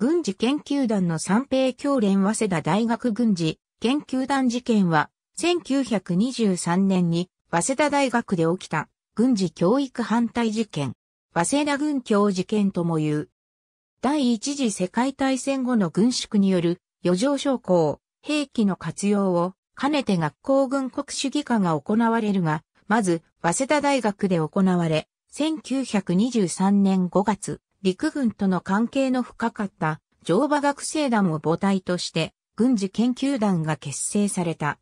軍事研究団の三平教連早稲田大学軍事研究団事件は、1923年に早稲田大学で起きた軍事教育反対事件、早稲田軍教事件とも言う。第一次世界大戦後の軍縮による余剰将校、兵器の活用をかねて学校軍国主義化が行われるが、まず、早稲田大学で行われ、1923年5月、陸軍との関係の深かった乗馬学生団を母体として軍事研究団が結成された。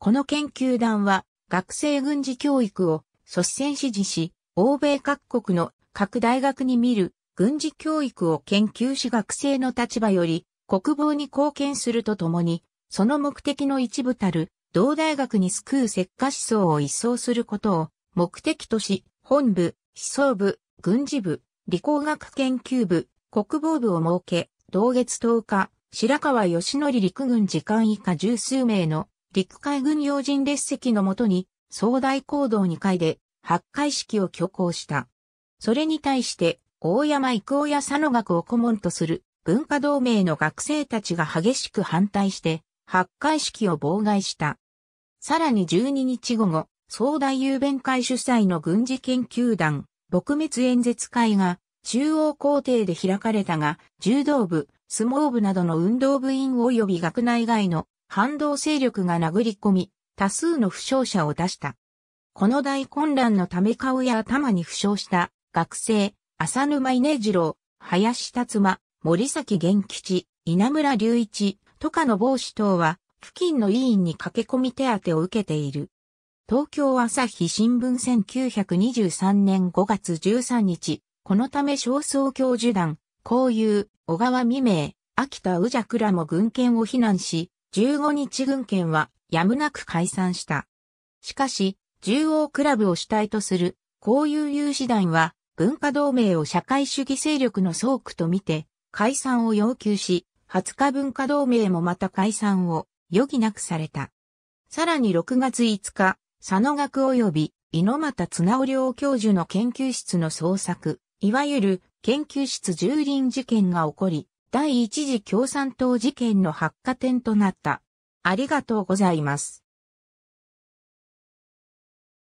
この研究団は学生軍事教育を率先支持し、欧米各国の各大学に見る軍事教育を研究し学生の立場より国防に貢献するとともに、その目的の一部たる同大学に救う石化思想を一掃することを目的とし、本部、思想部、軍事部、理工学研究部、国防部を設け、同月10日、白川義則陸軍次官以下十数名の陸海軍要人列席のもとに、総大行動2回で発会式を挙行した。それに対して、大山育夫や佐野学を顧問とする文化同盟の学生たちが激しく反対して、発会式を妨害した。さらに12日午後、総大雄弁会主催の軍事研究団、撲滅演説会が中央校庭で開かれたが、柔道部、相撲部などの運動部員及び学内外の反動勢力が殴り込み、多数の負傷者を出した。この大混乱のため顔や頭に負傷した学生、浅沼稲次郎、林達馬、森崎玄吉、稲村隆一、とかの帽子等は、付近の委員に駆け込み手当を受けている。東京朝日新聞1923年5月13日、このため焦燥教授団、公う小川未明、秋田宇尺らも軍権を非難し、15日軍権はやむなく解散した。しかし、中央クラブを主体とする、公う有志団は、文化同盟を社会主義勢力の総区とみて、解散を要求し、20日文化同盟もまた解散を余儀なくされた。さらに6月5日、佐野学及び猪俣綱雄良教授の研究室の捜索、いわゆる研究室蹂躙事件が起こり、第一次共産党事件の発火点となった。ありがとうございます。